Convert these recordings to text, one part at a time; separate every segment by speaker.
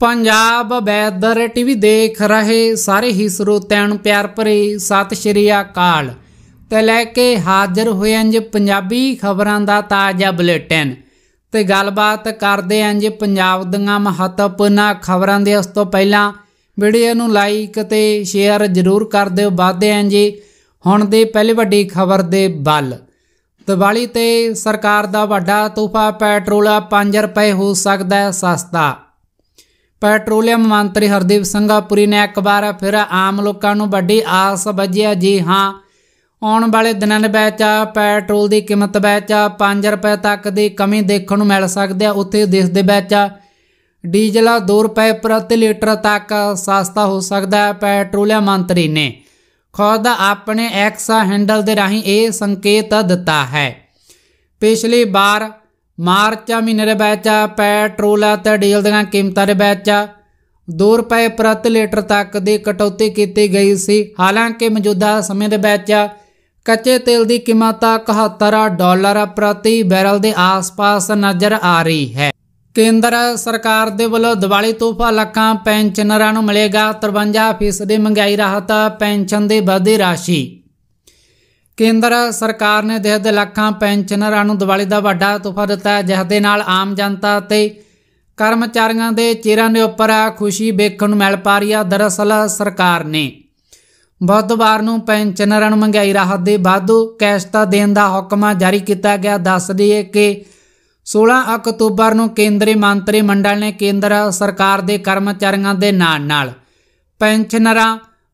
Speaker 1: Punjab weather TV ਦੇਖ ਰਹੇ ਸਾਰੇ ਹੀ ਸਰੋਤਿਆਂ ਨੂੰ ਪਿਆਰ ਭਰੇ ਸਤਿ ਸ਼੍ਰੀ ਅਕਾਲ ਤੇ ਲੈ ਕੇ ਹਾਜ਼ਰ ਹੋਏ ਅੰਜ ਪੰਜਾਬੀ ਖਬਰਾਂ ਦਾ ਤਾਜ਼ਾ ਬੁਲੇਟਿਨ ਤੇ ਗੱਲਬਾਤ ਕਰਦੇ ਅੰਜ ਪੰਜਾਬ ਦੀਆਂ ਮਹੱਤਵਪੂਰਨ ਖਬਰਾਂ ਦੇ ਉਸ ਤੋਂ ਪਹਿਲਾਂ ਵੀਡੀਓ ਨੂੰ ਲਾਈਕ ਤੇ ਸ਼ੇਅਰ ਜ਼ਰੂਰ ਕਰ ਦਿਓ ਵਾਧੇ ਅੰਜ ਹੁਣ ਦੇ ਪਹਿਲੇ ਵੱਡੀ ਖਬਰ ਦੇ ਵੱਲ ਦੀਵਾਲੀ ਤੇ ਸਰਕਾਰ ਦਾ ਵੱਡਾ ਤੋਹਫਾ ਪੈਟਰੋਲ 5 ਰੁਪਏ ਹੋ ਸਕਦਾ ਹੈ ਸਸਤਾ ਪੈਟਰੋਲੀਅਮ ਮੰਤਰੀ ਹਰਦੀਪ ਸਿੰਘਾਪੁਰੀ ਨੇ ਇੱਕ ਵਾਰ ਫਿਰ ਆਮ ਲੋਕਾਂ ਨੂੰ ਵੱਡੀ ਆਸ ਵੱਜਿਆ ਜੀ ਹਾਂ ਆਉਣ ਵਾਲੇ ਦਿਨਾਂ ਦੇ ਵਿੱਚ ਪੈਟਰੋਲ ਦੀ ਕੀਮਤ ਵਿੱਚ 5 ਰੁਪਏ ਤੱਕ ਦੀ ਕਮੀ ਦੇਖਣ ਨੂੰ ਮਿਲ ਸਕਦੀ ਹੈ ਉੱਥੇ ਦੇਸ਼ ਦੇ ਵਿੱਚ ਡੀਜ਼ਲ 2 ਰੁਪਏ ਪ੍ਰਤੀ ਲੀਟਰ ਤੱਕ ਸਸਤਾ ਹੋ ਸਕਦਾ ਹੈ ਪੈਟਰੋਲੀਅਮ ਮੰਤਰੀ ਨੇ ਖੁਦ ਆਪਣੇ ਐਕਸ ਹੈਂਡਲ ਦੇ ਰਾਹੀਂ ਇਹ ਸੰਕੇਤ ਦਿੱਤਾ ਹੈ ਪਿਛਲੀ ਵਾਰ ਮਾਰਚ ਮਹੀਨੇ ਦੇ ਵਿੱਚ ਪੈਟਰੋਲ ਅਤੇ ਡੀਜ਼ਲ ਦੀਆਂ ਕੀਮਤਾਂ ਦੇ ਵਿੱਚ 2 ਰੁਪਏ ਪ੍ਰਤੀ ਲੀਟਰ ਤੱਕ ਦੀ ਕਟੌਤੀ ਕੀਤੀ ਗਈ ਸੀ ਹਾਲਾਂਕਿ ਮੌਜੂਦਾ ਸਮੇਂ ਦੇ ਵਿੱਚ ਕੱਚੇ ਤੇਲ ਦੀ ਕੀਮਤ 71 ਡਾਲਰ ਪ੍ਰਤੀ ਬੈਰਲ ਦੇ ਆਸ-ਪਾਸ ਨਜ਼ਰ ਆ ਰਹੀ ਹੈ ਕੇਂਦਰ ਸਰਕਾਰ ਦੇ ਵੱਲੋਂ ਦੀਵਾਲੀ ਤੋਹਫਾ ਲੱਖਾਂ ਪੈਨਸ਼ਨਰਾਂ ਨੂੰ ਮਿਲੇਗਾ 53% ਦੀ ਮਹਿੰਗਾਈ ਰਾਹਤ ਪੈਨਸ਼ਨ ਦੇ ਵਾਧੇ ਰਾਸ਼ੀ ਕੇਂਦਰ ਸਰਕਾਰ ਨੇ ਦੇਹ ਦੇ ਲੱਖਾਂ ਪੈਨਸ਼ਨਰਾਂ ਨੂੰ ਦੀਵਾਲੀ ਦਾ ਵੱਡਾ ਤੋਹਫਾ ਦਿੱਤਾ ਜਿਸ ਦੇ ਨਾਲ ਆਮ ਜਨਤਾ ਤੇ ਕਰਮਚਾਰੀਆਂ ਦੇ ਚਿਹਰਿਆਂ ਦੇ ਉੱਪਰ ਖੁਸ਼ੀ ਵੇਖਣ ਨੂੰ ਮਿਲ ਪਾ ਰਹੀ ਆ ਦਰਅਸਲ ਸਰਕਾਰ ਨੇ ਬੁੱਧਵਾਰ ਨੂੰ ਪੈਨਸ਼ਨਰਾਂ ਨੂੰ ਮਹਿੰਗਾਈ ਰਾਹਤ ਦੇ ਵਾਧੂ ਕੈਸ਼ਤਾ ਦੇਣ ਦਾ ਹੁਕਮ ਜਾਰੀ ਕੀਤਾ ਗਿਆ ਦੱਸ ਦਈਏ ਕਿ 16 ਅਕਤੂਬਰ ਨੂੰ ਕੇਂਦਰੀ ਮੰਤਰੀ ਮੰਡਲ ਨੇ ਕੇਂਦਰ ਸਰਕਾਰ ਦੇ ਕਰਮਚਾਰੀਆਂ ਦੇ ਨਾਲ ਨਾਲ ਪੈਨਸ਼ਨਰਾਂ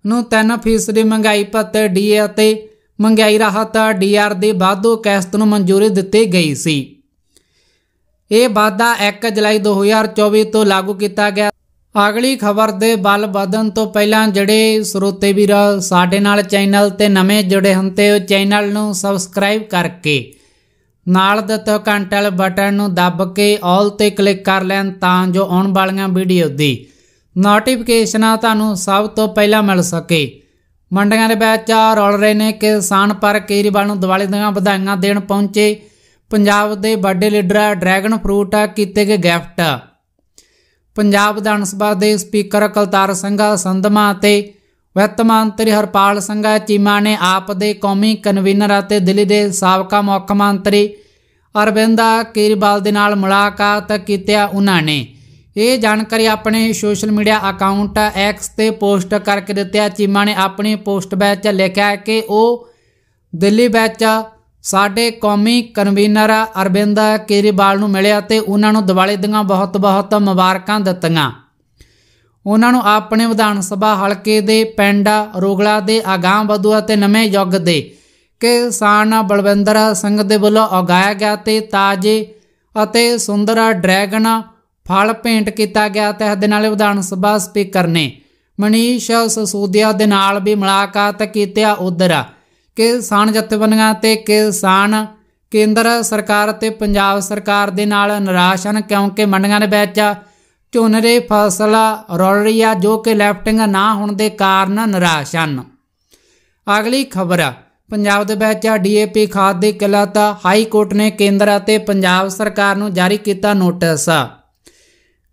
Speaker 1: ਨੂੰ 3% ਮਹਿੰਗਾਈ ਭੱਤੇ ਡੀਏ ਅਤੇ ਮੰਗਾਈ ਰਾਹਤ ਡੀਆਰ ਦੇ ਬਾਦੋ ਕੈਸਤ ਨੂੰ ਮਨਜ਼ੂਰੀ ਦਿੱਤੀ ਗਈ ਸੀ ਇਹ ਵਾਧਾ 1 ਜੁਲਾਈ 2024 ਤੋਂ ਲਾਗੂ ਕੀਤਾ ਗਿਆ ਅਗਲੀ ਖਬਰ ਦੇ ਬਲ ਵਧਣ ਤੋਂ ਪਹਿਲਾਂ ਜਿਹੜੇ ਸਰੋਤੇ ਵੀਰ ਸਾਡੇ ਨਾਲ ਚੈਨਲ ਤੇ ਨਵੇਂ ਜੁੜੇ ਹਨ ਤੇ ਚੈਨਲ ਨੂੰ ਸਬਸਕ੍ਰਾਈਬ ਕਰਕੇ ਨਾਲ ਦਿੱਤੇ ਘੰਟੇ ਵਾਲੇ ਬਟਨ ਨੂੰ ਦੱਬ ਕੇ ਆਲ ਤੇ ਕਲਿੱਕ ਕਰ ਲੈਣ ਤਾਂ ਜੋ ਆਉਣ ਵਾਲੀਆਂ ਵੀਡੀਓ ਦੀ ਨੋਟੀਫਿਕੇਸ਼ਨਾਂ ਤੁਹਾਨੂੰ ਸਭ ਤੋਂ ਪਹਿਲਾਂ ਮਿਲ ਸਕੇ ਮੰਡੀਆਂ ਦੇ ਵਿੱਚ ਰੌਲ ਰਹੇ ਨੇ ਕਿਸਾਨ ਪਰ ਕੇਰੀਵਾਲ ਨੂੰ ਦੀਵਾਲੀ ਦੀਆਂ ਵਧਾਈਆਂ ਦੇਣ ਪਹੁੰਚੇ ਪੰਜਾਬ ਦੇ ਵੱਡੇ ਲੀਡਰ ਡਰੈਗਨ ਫਰੂਟ ਕੀਤੇ ਗਏ ਗਿਫਟ ਪੰਜਾਬ ਵਿਧਾਨ ਸਭਾ ਦੇ ਸਪੀਕਰ ਕਲਤਾਰ ਸਿੰਘ ਸੰਧਮਾ ਅਤੇ ਵਿੱਤ ਮੰਤਰੀ ਹਰਪਾਲ ਸਿੰਘ ਚੀਮਾ ਨੇ ਆਪ ਦੇ ਕੌਮੀ ਕਨਵੀਨਰ ਅਤੇ ਦਿੱਲੀ ਦੇ ਸਾਬਕਾ ਮੁੱਖ ਮੰਤਰੀ ਅਰਵਿੰਦ ਕੇਰੀਵਾਲ ਦੇ ਨਾਲ ਮੁਲਾਕਾਤ ਕੀਤੀ ਉਹਨਾਂ ਨੇ ਇਹ ਜਾਣਕਾਰੀ ਆਪਣੇ ਸੋਸ਼ਲ ਮੀਡੀਆ ਅਕਾਊਂਟ ਐਕਸ ਤੇ ਪੋਸਟ ਕਰਕੇ ਦਿੱਤੀ ਚੀਮਾ ਨੇ ਆਪਣੀ ਪੋਸਟ ਵਿੱਚ ਲਿਖਿਆ ਹੈ ਕਿ ਉਹ ਦਿੱਲੀ ਵਿੱਚ ਸਾਡੇ ਕੌਮੀ ਕਨਵੀਨਰ ਅਰਵਿੰਦ ਕੇਰੀਵਾਲ ਨੂੰ ਮਿਲਿਆ ਤੇ ਉਹਨਾਂ ਨੂੰ ਦੀਵਾਲੀ ਦੀਆਂ ਬਹੁਤ-ਬਹੁਤ ਮੁਬਾਰਕਾਂ ਦਿੱਤੀਆਂ ਉਹਨਾਂ ਨੂੰ ਆਪਣੇ ਵਿਧਾਨ ਸਭਾ ਹਲਕੇ ਦੇ ਪਿੰਡ ਰੋਗਲਾ ਦੇ ਆਗਾਮ ਬਦੂ ਅਤੇ ਨਵੇਂ ਯੁੱਗ ਦੇ ਕਿਸਾਨ ਬਲਵਿੰਦਰ ਸਿੰਘ ਦੇ ਵੱਲੋਂ ਉਗਾਇਆ ਗਿਆ ਤੇ ਤਾਜੇ ਅਤੇ ਸੁੰਦਰ ਡਰੈਗਨ ਫਲ ਭੇਂਟ ਕੀਤਾ ਗਿਆ ਤੇ ਇਹਦੇ ਨਾਲ ਵਿਧਾਨ ਸਭਾ ਸਪੀਕਰ ਨੇ ਮਨੀਸ਼ ਸਸੂਦੀਆ ਦੇ ਨਾਲ ਵੀ ਮੁਲਾਕਾਤ ਕੀਤੀ ਉਧਰ ਕਿਸਾਨ ਜਥੇਬੰਦੀਆਂ ਤੇ ਕਿਸਾਨ ਕੇਂਦਰ ਸਰਕਾਰ ਤੇ ਪੰਜਾਬ ਸਰਕਾਰ ਦੇ ਨਾਲ ਨਿਰਾਸ਼ ਹਨ ਕਿਉਂਕਿ ਮੰਡੀਆਂ ਦੇ ਵਿੱਚ ਝੋਨੇ ਫਸਲ ਰੁਲ ਰਹੀ ਆ ਜੋ ਕਿ ਲੈਫਟਿੰਗ ਨਾ ਹੋਣ ਦੇ ਕਾਰਨ ਨਿਰਾਸ਼ ਹਨ ਅਗਲੀ ਖਬਰ ਪੰਜਾਬ ਦੇ ਵਿੱਚ ਡੀਏਪੀ ਖਾਦ ਦੀ ਕਿਲਾਤਾ ਹਾਈ ਕੋਰਟ ਨੇ ਕੇਂਦਰ ਅਤੇ ਪੰਜਾਬ ਸਰਕਾਰ ਨੂੰ ਜਾਰੀ ਕੀਤਾ ਨੋਟਿਸ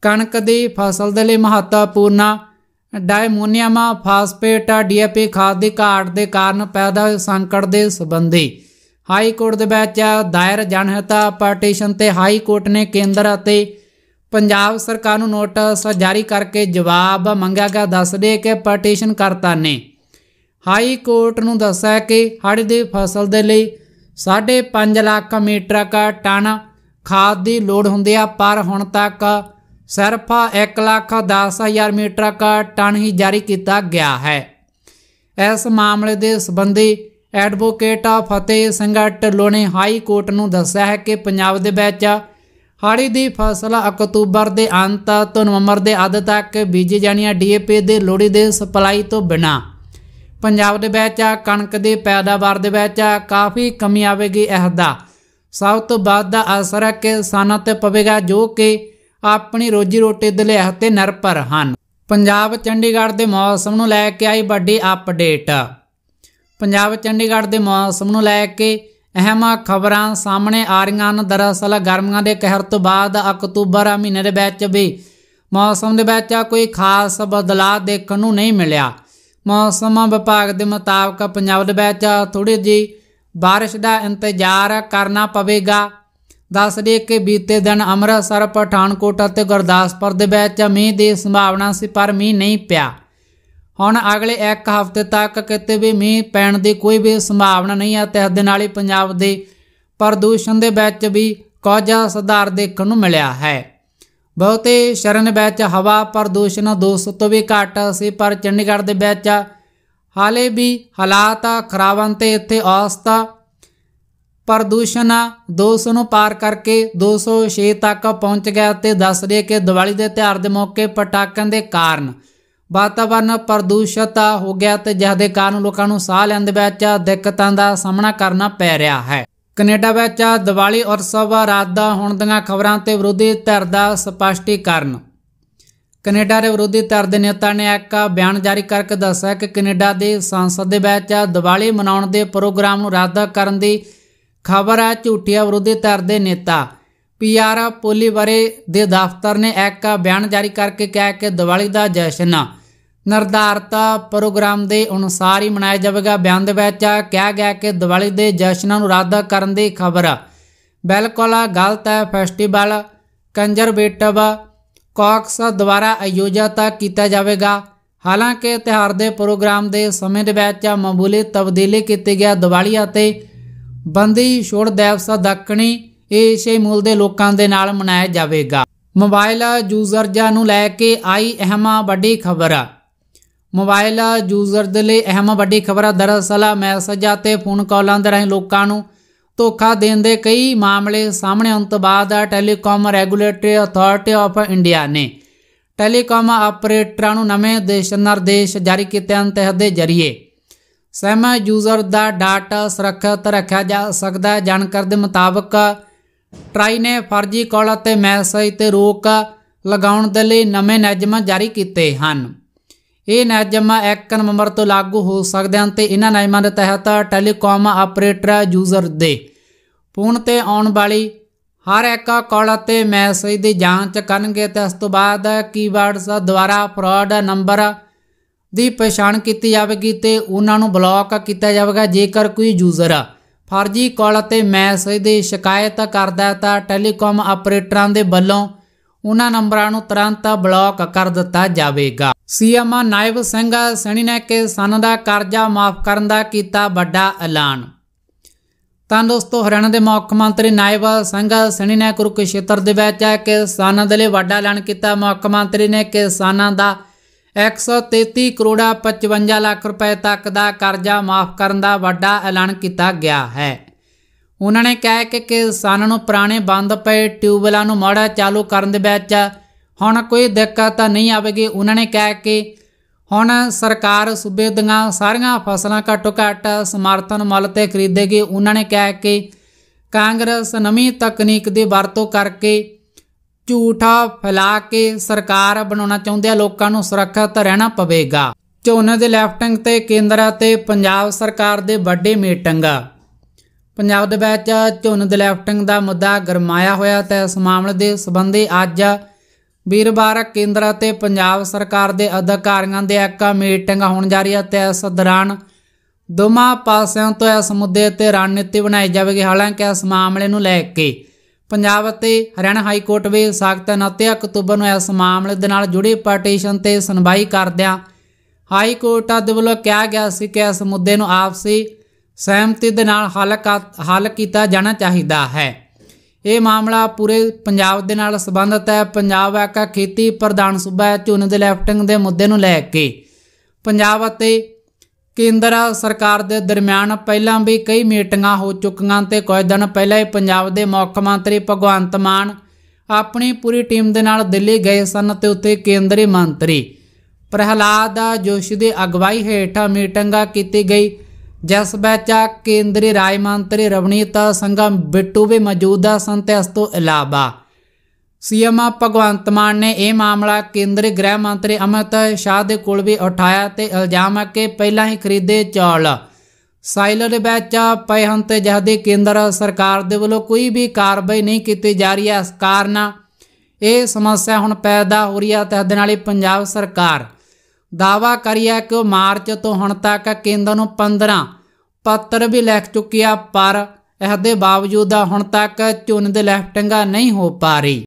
Speaker 1: ਕਣਕ ਦੀ ਫਸਲ ਦੇ ਲਈ ਮਹੱਤਵਪੂਰਨ ਡਾਇਮੋਨੀਅਮ ਫਾਸਫੇਟ ਡੀਏਪੀ ਖਾਦ ਦੀ ਘਾਟ ਦੇ ਕਾਰਨ ਪੈਦਾ ਹੋਏ ਸੰਕਟ ਦੇ ਸਬੰਧੀ ਹਾਈ ਕੋਰਟ ਦੇ ਵਿੱਚ ਦਾਇਰ ਜਨਹਿਤਾ ਪਟੀਸ਼ਨ ਤੇ ਹਾਈ ਕੋਰਟ ਨੇ ਕੇਂਦਰ ਅਤੇ ਪੰਜਾਬ ਸਰਕਾਰ ਨੂੰ ਨੋਟਿਸ ਜਾਰੀ ਕਰਕੇ ਜਵਾਬ ਮੰਗਿਆ ਗਿਆ ਦੱਸਦੇ ਕਿ ਪਟੀਸ਼ਨ ਕਰਤਾ ਨੇ ਹਾਈ ਕੋਰਟ ਨੂੰ ਦੱਸਿਆ ਕਿ ਹੜ੍ਹ ਦੀ ਫਸਲ ਦੇ ਲਈ 5.5 ਲੱਖ ਮੀਟਰ ਕਾ ਟਨ ਖਾਦ ਦੀ ਲੋੜ ਹੁੰਦੀ ਆ ਪਰ ਹੁਣ ਤੱਕ ਸਿਰਫ 110000 ਕਾ ਟਨ ਹੀ ਜਾਰੀ ਕੀਤਾ ਗਿਆ ਹੈ ਇਸ ਮਾਮਲੇ ਦੇ ਸੰਬੰਧੀ ਐਡਵੋਕੇਟ ਫਤਿਹ ਸਿੰਘ ਢੱਲੋ ਨੇ ਹਾਈ ਕੋਰਟ ਨੂੰ ਦੱਸਿਆ ਹੈ ਕਿ ਪੰਜਾਬ ਦੇ ਵਿੱਚ ਹਾੜੀ ਦੀ ਫਸਲ ਅਕਤੂਬਰ ਦੇ ਅੰਤ ਤੋਂ ਨਵੰਬਰ ਦੇ ਅੱਧ ਤੱਕ ਬੀਜੀ ਜਾਣੀਆਂ ਡੀਏਪੀ ਦੇ ਲੋੜੀ ਦੇ ਸਪਲਾਈ ਤੋਂ ਬਿਨਾ ਪੰਜਾਬ ਦੇ ਵਿੱਚ ਕਣਕ ਦੇ ਪੈਦਾਵਾਰ ਦੇ ਵਿੱਚ ਕਾਫੀ ਕਮੀ ਆਵੇਗੀ ਇਹਦਾ ਸਭ ਤੋਂ ਵੱਧ ਦਾ ਅਸਰ ਕਿਸਾਨਾਂ ਤੇ ਪਵੇਗਾ ਜੋ ਕਿ ਆਪਣੀ ਰੋਜੀ ਰੋਟੀ ਦਲਿਆ ਤੇ ਨਿਰਭਰ ਹਨ ਪੰਜਾਬ ਚੰਡੀਗੜ੍ਹ ਦੇ ਮੌਸਮ ਨੂੰ ਲੈ ਕੇ ਆਈ ਵੱਡੀ ਅਪਡੇਟ ਪੰਜਾਬ ਚੰਡੀਗੜ੍ਹ ਦੇ ਮੌਸਮ ਨੂੰ ਲੈ ਕੇ ਅਹਿਮ ਖਬਰਾਂ ਸਾਹਮਣੇ ਆ ਰਹੀਆਂ ਹਨ ਦਰਅਸਲ ਗਰਮੀਆਂ ਦੇ ਕਹਿਰ ਤੋਂ ਬਾਅਦ ਅਕਤੂਬਰ ਮਹੀਨੇ ਦੇ ਵਿੱਚ ਵੀ ਮੌਸਮ ਦੇ ਵਿੱਚ ਕੋਈ ਖਾਸ ਬਦਲਾਅ ਦੇਖਣ ਨੂੰ ਨਹੀਂ ਮਿਲਿਆ ਮੌਸਮ ਵਿਭਾਗ ਦੇ ਮੁਤਾਬਕ ਪੰਜਾਬ ਦੇ ਵਿੱਚ ਥੋੜੀ ਜੀ بارش ਦਾ ਇੰਤਜ਼ਾਰ ਕਰਨਾ ਪਵੇਗਾ ਦੱਸ ਦੇ ਕਿ ਬੀਤੇ ਦਿਨ ਅੰਮ੍ਰਿਤਸਰ ਪਠਾਨਕੋਟ ਅਤੇ ਗੁਰਦਾਸਪੁਰ ਦੇ ਵਿੱਚ ਮੀਂਹ ਦੀ ਸੰਭਾਵਨਾ ਸੀ ਪਰ ਮੀਂਹ ਨਹੀਂ ਪਿਆ ਹੁਣ ਅਗਲੇ 1 ਹਫ਼ਤੇ ਤੱਕ ਕਿਤੇ ਵੀ ਮੀਂਹ ਪੈਣ ਦੀ ਕੋਈ ਵੀ ਸੰਭਾਵਨਾ ਨਹੀਂ ਹੈ ਤੇ ਇਸ ਦੇ ਨਾਲ ਹੀ ਪੰਜਾਬ ਦੇ ਪ੍ਰਦੂਸ਼ਣ ਦੇ ਵਿੱਚ ਵੀ ਕੋਝਾ ਸੁਧਾਰ ਦੇਖਣ ਨੂੰ ਮਿਲਿਆ ਹੈ ਬਹੁਤੇ ਸ਼ਰਨ ਵਿੱਚ ਹਵਾ ਪ੍ਰਦੂਸ਼ਣ 200 ਤੋਂ ਵੀ ਘੱਟ ਸੀ ਪਰ ਚੰਡੀਗੜ੍ਹ ਦੇ ਵਿੱਚ ਹਾਲੇ ਵੀ ਹਾਲਾਤ ਖਰਾਬ ਹਨ ਤੇ ਇੱਥੇ ਔਸਤ ਪ੍ਰਦੂਸ਼ਣ 200 ਨੂੰ ਪਾਰ ਕਰਕੇ 206 ਤੱਕ ਪਹੁੰਚ ਗਿਆ ਤੇ ਦੱਸ ਰਿਹਾ ਕਿ ਦੀਵਾਲੀ ਦੇ ਤਿਹਾੜ ਦੇ ਮੌਕੇ ਪਟਾਕਿਆਂ ਦੇ ਕਾਰਨ ਵਾਤਾਵਰਨ ਪ੍ਰਦੂਸ਼ਿਤ ਹੋ ਗਿਆ ਤੇ ਜਿਸ ਦੇ ਕਾਰਨ ਲੋਕਾਂ ਨੂੰ ਸਾਹ ਲੈਣ ਦੇ ਵਿੱਚ ਦਿੱਕਤਾਂ ਦਾ ਸਾਹਮਣਾ ਕਰਨਾ ਪੈ ਰਿਹਾ ਹੈ ਕੈਨੇਡਾ ਵਿੱਚ ਦੀਵਾਲੀ ਉਤਸਵ ਦਾ ਹੋਣ ਦੀਆਂ ਖਬਰਾਂ ਤੇ ਵਿਰੋਧੀ ਧਿਰ ਦਾ ਸਪਸ਼ਟੀਕਰਨ ਕੈਨੇਡਾ ਦੇ ਵਿਰੋਧੀ ਧਿਰ ਦੇ ਨੇਤਾ ਨੇ ਇੱਕ ਬਿਆਨ ਜਾਰੀ ਕਰਕੇ ਦੱਸਿਆ ਕਿ ਕੈਨੇਡਾ ਦੇ ਸੰਸਦ ਦੇ ਵਿੱਚ ਦੀਵਾਲੀ ਮਨਾਉਣ ਦੇ ਪ੍ਰੋਗਰਾਮ ਨੂੰ ਰੱਦ ਕਰਨ ਦੀ ਖਬਰ ਆ ਝੂਠਿਆ ਵਿਰੋਧੀ ਧਿਰ ਦੇ ਨੇਤਾ ਪੀਆਰ ਬਾਰੇ ਦੇ ਦਫ਼ਤਰ ਨੇ ਇੱਕ ਬਿਆਨ ਜਾਰੀ ਕਰਕੇ ਕਿਹਾ ਕਿ ਦੀਵਾਲੀ ਦਾ ਜਸ਼ਨ ਨਿਰਧਾਰਤ ਪ੍ਰੋਗਰਾਮ ਦੇ ਅਨੁਸਾਰ ਹੀ ਮਨਾਇਆ ਜਾਵੇਗਾ ਬਿਆਨ ਦੇ ਵਿੱਚ ਕਿਹਾ ਗਿਆ ਕਿ ਦੀਵਾਲੀ ਦੇ ਜਸ਼ਨਾਂ ਨੂੰ ਰੱਦ ਕਰਨ ਦੀ ਖਬਰ ਬਿਲਕੁਲ ਗਲਤ ਹੈ ਫੈਸਟੀਵਲ ਕੰਜ਼ਰਵੇਟਿਵ ਕਾਕਸ ਦੁਆਰਾ ਆਯੋਜਿਤ ਕੀਤਾ ਜਾਵੇਗਾ ਹਾਲਾਂਕਿ ਤਿਹਾਰ ਦੇ ਪ੍ਰੋਗਰਾਮ ਦੇ ਸਮੇਂ ਦੇ ਵਿੱਚ ਮਾਮੂਲੀ ਤਬਦੀਲੀ ਕੀਤੀ ਗਿਆ ਦੀਵਾਲੀ ਅਤੇ ਬੰਦੀ ਛੋੜ ਦਿਵਸ ਇਹ ਸ਼ੇ ਮੂਲ ਦੇ ਲੋਕਾਂ ਦੇ ਨਾਲ ਮਨਾਇਆ ਜਾਵੇਗਾ ਮੋਬਾਈਲ ਜਾਂ ਨੂੰ ਲੈ ਕੇ ਆਈ ਅਹਿਮ ਵੱਡੀ ਖਬਰ ਮੋਬਾਈਲ ਯੂਜ਼ਰ ਦੇ ਲਈ ਅਹਿਮ ਵੱਡੀ ਖਬਰ ਦਰਅਸਲ ਮੈਸੇਜ ਤੇ ਫੋਨ ਕਾਲਾਂ ਦੇ ਰਾਹੀਂ ਲੋਕਾਂ ਨੂੰ ਧੋਖਾ ਦੇਣ ਦੇ ਕਈ ਮਾਮਲੇ ਸਾਹਮਣੇ ਆਉਣ ਤੋਂ ਬਾਅਦ telecom regulatory authority of India ਨੇ ਟੈਲੀਕਾਮ ਆਪਰੇਟਰਾਂ ਨੂੰ ਨਵੇਂ ਦਿਸ਼ਾ ਨਿਰਦੇਸ਼ ਜਾਰੀ ਕੀਤੇ ਹਨ ਤੇ ਦੇ ਜ਼ਰੀਏ ਸਹਿਮ ਯੂਜ਼ਰ ਦਾ ਡਾਟਾ ਸੁਰੱਖਿਅਤ ਰੱਖਿਆ ਜਾ ਸਕਦਾ ਹੈ ਜਾਣਕਾਰ ਦੇ ਮੁਤਾਬਕ ਟਰਾਈ ਨੇ ਫਰਜ਼ੀ ਕਾਲ ਅਤੇ ਮੈਸੇਜ ਤੇ ਰੋਕ ਲਗਾਉਣ ਦੇ ਲਈ ਨਵੇਂ ਨਿਯਮ ਜਾਰੀ ਕੀਤੇ ਹਨ ਇਹ ਨਿਯਮ 1 ਨਵੰਬਰ ਤੋਂ ਲਾਗੂ ਹੋ ਸਕਦੇ ਹਨ ਤੇ ਇਹਨਾਂ ਨਿਯਮਾਂ ਦੇ ਤਹਿਤ ਟੈਲੀਕਾਮ ਆਪਰੇਟਰ ਯੂਜ਼ਰ ਦੇ ਫੋਨ ਤੇ ਆਉਣ ਵਾਲੀ ਹਰ ਇੱਕ ਕਾਲ ਅਤੇ ਮੈਸੇਜ ਦੀ ਜਾਂਚ ਕਰਨਗੇ ਤੇ ਉਸ ਤੋਂ ਬਾਅਦ ਕੀਵਰਡਸ ਦੁਆਰਾ ਫਰਾਡ ਨੰਬਰ ਦੀ ਪਛਾਣ ਕੀਤੀ ਜਾਵੇਗੀ ਤੇ ਉਹਨਾਂ ਨੂੰ ਬਲੌਕ ਕੀਤਾ ਜਾਵੇਗਾ ਜੇਕਰ ਕੋਈ ਯੂਜ਼ਰ ਫਰਜ਼ੀ ਕਾਲ ਅਤੇ ਮੈਸੇਜ ਦੀ ਸ਼ਿਕਾਇਤ ਕਰਦਾ ਹੈ ਤਾਂ ਟੈਲੀਕਾਮ ਆਪਰੇਟਰਾਂ ਦੇ ਵੱਲੋਂ ਉਹਨਾਂ ਨੰਬਰਾਂ ਨੂੰ ਤੁਰੰਤ ਬਲੌਕ ਕਰ ਦਿੱਤਾ ਜਾਵੇਗਾ ਸੀਐਮ ਨਾਇਬ ਸਿੰਘ ਸਣੀ ਨੇ ਸਨ ਦਾ ਕਰਜ਼ਾ ਮਾਫ ਕਰਨ ਦਾ ਕੀਤਾ ਵੱਡਾ ਐਲਾਨ ਤਾਂ ਦੋਸਤੋ ਹਰਿਆਣਾ ਦੇ ਮੁੱਖ ਮੰਤਰੀ ਨਾਇਬ ਸਿੰਘ ਸਣੀ ਨੇ ਕੁਰੂਕਸ਼ੇਤਰ ਦੇ ਵਿੱਚ ਕਿਸਾਨਾਂ ਦੇ ਲਈ ਵੱਡਾ ਐਲਾਨ ਕੀਤਾ ਮੁੱਖ ਮੰਤਰੀ ਨੇ ਕਿਸਾਨਾਂ ਦਾ 133 ਕਰੋੜਾ 55 ਲੱਖ ਰੁਪਏ ਤੱਕ ਦਾ ਕਰਜ਼ਾ ਮਾਫ ਕਰਨ ਦਾ ਵੱਡਾ ਐਲਾਨ ਕੀਤਾ ਗਿਆ ਹੈ ਉਹਨਾਂ ਨੇ ਕਿਹਾ ਕਿ ਕਿਸਾਨਾਂ ਨੂੰ ਪੁਰਾਣੇ ਬੰਦ ਪਏ ਟਿਊਬਵੈਲਾਂ ਨੂੰ ਮੋੜਾ ਚਾਲੂ ਕਰਨ ਦੇ ਵਿੱਚ ਹੁਣ ਕੋਈ ਦਿੱਕਤ ਨਹੀਂ ਆਵੇਗੀ ਉਹਨਾਂ ਨੇ ਕਿਹਾ ਕਿ ਹੁਣ ਸਰਕਾਰ ਸੂਬੇ ਦੀਆਂ ਸਾਰੀਆਂ ਫਸਲਾਂ ਘੱਟੋ ਘੱਟ ਸਮਰਥਨ ਮੁੱਲ ਤੇ ਖਰੀਦੇਗੀ ਉਹਨਾਂ ਨੇ ਕਿਹਾ ਕਿ ਕਾਂਗਰਸ ਨਵੀਂ ਤਕਨੀਕ ਦੀ ਵਰਤੋਂ ਕਰਕੇ ਝੂਠਾ ਫੈਲਾ ਕੇ ਸਰਕਾਰ ਬਣਾਉਣਾ ਚਾਹੁੰਦੇ ਆ ਲੋਕਾਂ ਨੂੰ ਸੁਰੱਖਿਅਤ ਰਹਿਣਾ ਪਵੇਗਾ ਝੋਨੇ ਦੇ ਲੈਫਟਿੰਗ ਤੇ ਕੇਂਦਰ ਅਤੇ ਪੰਜਾਬ ਸਰਕਾਰ ਦੇ ਵੱਡੇ ਮੀਟਿੰਗ ਪੰਜਾਬ ਦੇ ਵਿੱਚ ਝੋਨੇ ਦੇ ਲੈਫਟਿੰਗ ਦਾ ਮੁੱਦਾ ਗਰਮਾਇਆ ਹੋਇਆ ਤੇ ਇਸ ਮਾਮਲੇ ਦੇ ਸੰਬੰਧੀ ਅੱਜ ਵੀਰਵਾਰ ਕੇਂਦਰ ਅਤੇ ਪੰਜਾਬ ਸਰਕਾਰ ਦੇ ਅਧਿਕਾਰੀਆਂ ਦੇ ਇੱਕ ਮੀਟਿੰਗ ਹੋਣ ਜਾ ਰਹੀ ਹੈ ਤੇ ਇਸ ਦੌਰਾਨ ਦੋਮਾ ਪਾਸਿਆਂ ਤੋਂ ਇਸ ਮੁੱਦੇ ਤੇ ਰਣਨੀਤੀ ਬਣਾਈ ਜਾਵੇਗੀ ਹਾਲਾਂਕਿ ਇਸ ਮਾਮਲੇ ਨੂੰ ਲੈ ਕੇ ਪੰਜਾਬ ਅਤੇ ਹਰਿਆਣਾ ਹਾਈ ਕੋਰਟ ਵੇ ਸਖਤ ਨਾਤੇ ਅਕਤੂਬਰ ਨੂੰ ਇਸ ਮਾਮਲੇ ਦੇ ਨਾਲ ਜੁੜੇ ਪਟੀਸ਼ਨ ਤੇ ਸੁਣਵਾਈ ਕਰਦਿਆਂ ਹਾਈ ਕੋਰਟ ਅੱਜ ਵੱਲੋਂ ਕਿਹਾ ਗਿਆ ਸੀ ਕਿ ਇਸ ਮੁੱਦੇ ਨੂੰ ਆਪਸੀ ਸਹਿਮਤੀ ਦੇ ਨਾਲ ਹੱਲ ਹੱਲ ਕੀਤਾ ਜਾਣਾ ਚਾਹੀਦਾ ਹੈ ਇਹ ਮਾਮਲਾ ਪੂਰੇ ਪੰਜਾਬ ਦੇ ਨਾਲ ਸੰਬੰਧਤ ਹੈ ਪੰਜਾਬ ਇੱਕ ਖੇਤੀ ਪ੍ਰਧਾਨ ਸੂਬਾ ਹੈ ਦੇ ਲੈਫਟਿੰਗ ਦੇ ਮੁੱਦੇ ਨੂੰ ਲੈ ਕੇ ਪੰਜਾਬ ਅਤੇ ਕੇਂਦਰ ਸਰਕਾਰ ਦੇ ਦਰਮਿਆਨ ਪਹਿਲਾਂ ਵੀ ਕਈ ਮੀਟਿੰਗਾਂ ਹੋ ਚੁੱਕੀਆਂ ਤੇ ਕੁਝ ਦਿਨ ਪਹਿਲਾਂ ਹੀ ਪੰਜਾਬ ਦੇ ਮੁੱਖ ਮੰਤਰੀ ਭਗਵੰਤ ਮਾਨ ਆਪਣੀ ਪੂਰੀ ਟੀਮ ਦੇ ਨਾਲ ਦਿੱਲੀ ਗਏ ਸਨ ਤੇ ਉੱਥੇ ਕੇਂਦਰੀ ਮੰਤਰੀ ਪ੍ਰਹਿਲਾਦ ਜੋਸ਼ੀ ਦੀ ਅਗਵਾਈ ਹੇਠ ਮੀਟਿੰਗਾਂ ਕੀਤੀ ਗਈ ਜਿਸ ਵਿੱਚ ਕੇਂਦਰੀ ਰਾਜ ਮੰਤਰੀ ਰਵਨੀਤ ਸੰਘਮ ਬਿੱਟੂ ਵੀ ਮੌਜੂਦ ਸਨ ਤੇ ਇਸ ਤੋਂ ਇਲਾਵਾ ਸੀਐਮ ਭਗਵੰਤ ਮਾਨ ਨੇ ਇਹ ਮਾਮਲਾ ਕੇਂਦਰੀ ਗ੍ਰਹਿ ਮੰਤਰੀ ਅਮਿਤ ਸ਼ਾਹ ਦੇ ਕੋਲ ਵੀ ਉਠਾਇਆ ਤੇ ਇਲਜ਼ਾਮ ਹੈ ਕਿ ਪਹਿਲਾਂ ਹੀ ਖਰੀਦੇ ਚੌਲ ਸਾਇਲਰ ਦੇ ਵਿੱਚ ਪਏ ਹਨ ਤੇ ਜਹਦੀ ਕੇਂਦਰ ਸਰਕਾਰ ਦੇ ਵੱਲੋਂ ਕੋਈ ਵੀ ਕਾਰਵਾਈ ਨਹੀਂ ਕੀਤੀ ਜਾ ਰਹੀ ਹੈ ਇਸ ਕਾਰਨ ਇਹ ਸਮੱਸਿਆ ਹੁਣ ਪੈਦਾ ਹੋ ਰਹੀ ਹੈ ਤੇ ਹੱਦ ਨਾਲ ਪੰਜਾਬ ਸਰਕਾਰ ਦਾਵਾ ਕਰਿਆ ਕਿ ਮਾਰਚ ਤੋਂ ਹੁਣ ਤੱਕ ਕੇਂਦਰ ਨੂੰ 15 ਪੱਤਰ ਵੀ ਲਿਖ ਚੁੱਕਿਆ ਪਰ ਇਹਦੇ ਬਾਵਜੂਦ ਹੁਣ ਤੱਕ ਝੋਨੇ ਦੇ ਲੈਫਟਿੰਗਾ ਨਹੀਂ ਹੋ ਪਾ ਰਹੀ